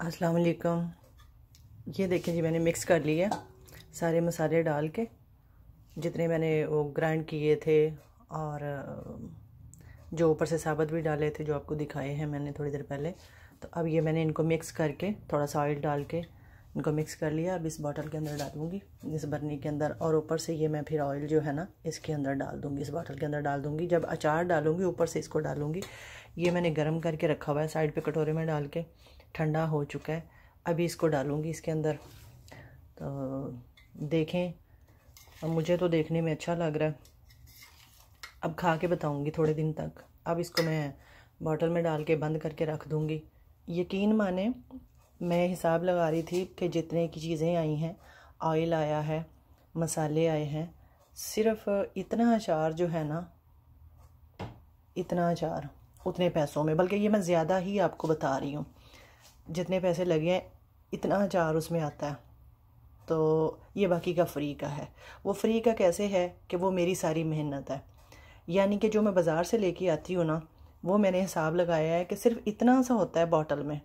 अस्सलाम वालेकुम ये देखें जी मैंने मिक्स कर लिया सारे मसाले डाल के जितने मैंने वो ग्राइंड किए थे और जो ऊपर से साबत भी डाले थे जो आपको दिखाए हैं मैंने थोड़ी देर पहले तो अब ये मैंने इनको मिक्स करके थोड़ा सा ऑयल डाल के इनको मिक्स कर लिया अब इस बॉटल के अंदर डालूंगी इस बर्नी के अंदर और ऊपर से ये मैं फिर ऑयल जो है ना इसके अंदर डाल दूँगी इस बॉटल के अंदर डाल दूँगी जब अचार डालूँगी ऊपर से इसको डालूँगी ये मैंने गर्म करके रखा हुआ है साइड पे कटोरे में डाल के ठंडा हो चुका है अभी इसको डालूँगी इसके अंदर तो देखें अब मुझे तो देखने में अच्छा लग रहा है अब खा के बताऊँगी थोड़े दिन तक अब इसको मैं बॉटल में डाल के बंद करके रख दूँगी यकीन माने मैं हिसाब लगा रही थी कि जितने की चीज़ें आई हैं ऑयल आया है मसाले आए हैं सिर्फ इतना अचार जो है ना इतना अचार उतने पैसों में बल्कि ये मैं ज़्यादा ही आपको बता रही हूँ जितने पैसे लगे हैं इतना अचार उसमें आता है तो ये बाकी का फ्री का है वो फ्री का कैसे है कि वो मेरी सारी मेहनत है यानी कि जो मैं बाज़ार से लेके आती हूँ ना वो मैंने हिसाब लगाया है कि सिर्फ इतना सा होता है बॉटल में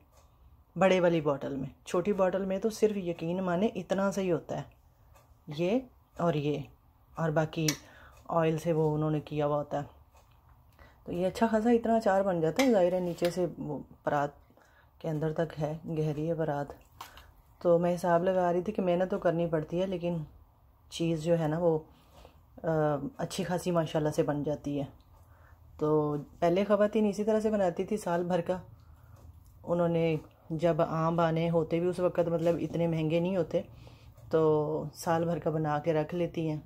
बड़े वाली बॉटल में छोटी बॉटल में तो सिर्फ यकीन माने इतना सही होता है ये और ये और बाकी ऑयल से वो उन्होंने किया हुआ होता है तो ये अच्छा खासा इतना अचार बन जाता है ज़ाहिर है नीचे से वो परात के अंदर तक है गहरी है परात तो मैं हिसाब लगा रही थी कि मेहनत तो करनी पड़ती है लेकिन चीज़ जो है ना वो आ, अच्छी खासी माशाल्लाह से बन जाती है तो पहले खवातन इसी तरह से बनाती थी साल भर का उन्होंने जब आम आने होते भी उस वक़्त मतलब इतने महंगे नहीं होते तो साल भर का बना के रख लेती हैं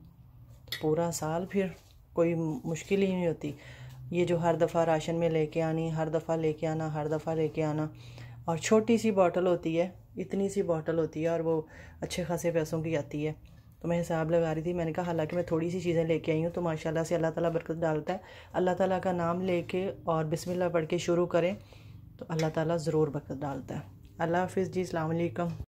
पूरा साल फिर कोई मुश्किल ही नहीं होती ये जो हर दफ़ा राशन में लेके आनी हर दफ़ा लेके आना हर दफ़ा लेके आना और छोटी सी बॉटल होती है इतनी सी बॉटल होती है और वो अच्छे खासे पैसों की आती है तो मैं हिसाब लगा रही थी मैंने कहा हालांकि मैं थोड़ी सी चीज़ें लेके आई हूँ तो माशाल्लाह से अल्लाह ताला बरकत डालता है अल्लाह ताला का नाम लेके और बिस्मिल्लाह पढ़ के शुरू करें तो अल्लाह ताला ज़रूर बरकत डालता है अल्लाह हाफिज़ जी अलैक्म